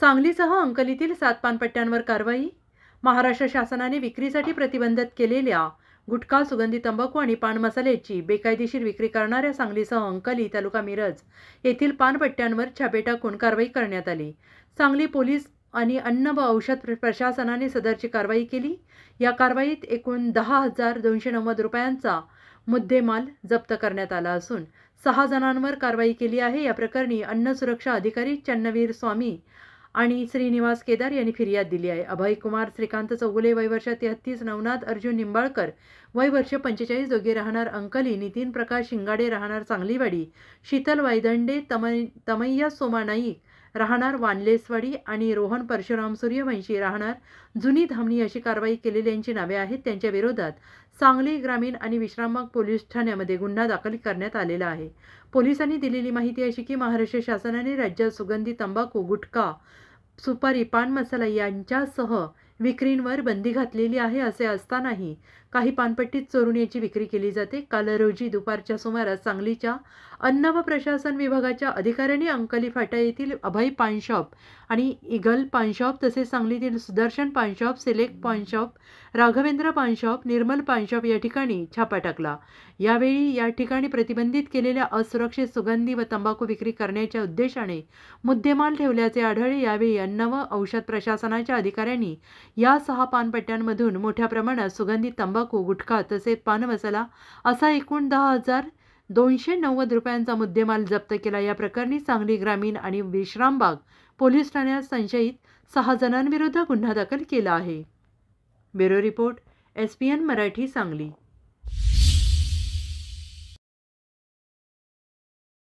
सांगलीसह अंकलीतील सात पानपट्ट्यांवर कारवाई महाराष्ट्र शासनाने विक्रीसाठी प्रतिबंधित केलेल्या गुटखा सुगंधी तंबाखू आणि पान मसाल्याची बेकायदेशीर विक्री करणाऱ्या सांगलीसह अंकली तालुका मिरज येथील पानपट्ट्यांवर छापे टाकून कारवाई करण्यात आली सांगली पोलीस आणि अन्न व औषध प्रशासनाने सदरची कारवाई केली या कारवाईत एकूण दहा हजार दोनशे नव्वद रुपयांचा मुद्देमाल जप्त करण्यात आला असून सहा जणांवर कारवाई केली आहे या प्रकरणी अन्न सुरक्षा अधिकारी चन्नवीर स्वामी आणि श्रीनिवास केदार यांनी फिर्याद दिली आहे अभय कुमार श्रीकांत चौगुले वर्ष तेहत्तीस नवनाथ अर्जुन निंबाळकर वय वर्ष पंचेचाळीस दोघे राहणार अंकली नितीन प्रकाश शिंगाडे राहणार सांगलीवाडी शीतल वायदंडे तमय तमय्या सोमा नाईक राहणार वानलेसवाडी आणि रोहन परशुराम सूर्यवंशी राहणार जुनी धामणी अशी कारवाई केलेल्यांची नावे आहेत त्यांच्या विरोधात सांगली ग्रामीण आणि विश्रामबाग पोलीस ठाण्यामध्ये गुन्हा दाखल करण्यात आलेला आहे पोलिसांनी दिलेली माहिती अशी की महाराष्ट्र शासनाने राज्यात सुगंधी तंबाखू गुटखा सुपारी पान मसाला यांच्यासह विक्रींवर बंदी घातलेली आहे असे असतानाही काही पानपट्टीत चोरून याची विक्री केली जाते काल रोजी दुपारच्या सुमारास सांगलीच्या अन्न व प्रशासन विभागाच्या अधिकाऱ्यांनी अंकली फाटा येथील अभय पान शॉप आणि इगल पानशॉप तसेच सांगलीतील सुदर्शन पानशॉप सिलेक्ट पानशॉप राघवेंद्र पानशॉप निर्मल पानशॉप या ठिकाणी छापा टाकला यावेळी या ठिकाणी प्रतिबंधित केलेल्या असुरक्षित सुगंधी व तंबाखू विक्री करण्याच्या उद्देशाने मुद्देमाल ठेवल्याचे आढळले यावेळी अन्न व औषध प्रशासनाच्या अधिकाऱ्यांनी या सहा पानपट्ट्यांमधून मोठ्या प्रमाणात सुगंधित तंबाखू गुटखा तसेच पानमसाला असा एकूण दहा हजार दोनशे नव्वद रुपयांचा मुद्देमाल जप्त केला या प्रकरणी सांगली ग्रामीण आणि विश्रामबाग पोलीस ठाण्यात संशयित सहा जणांविरुद्ध गुन्हा दाखल केला आहे bureau report S P N Marathi Sangli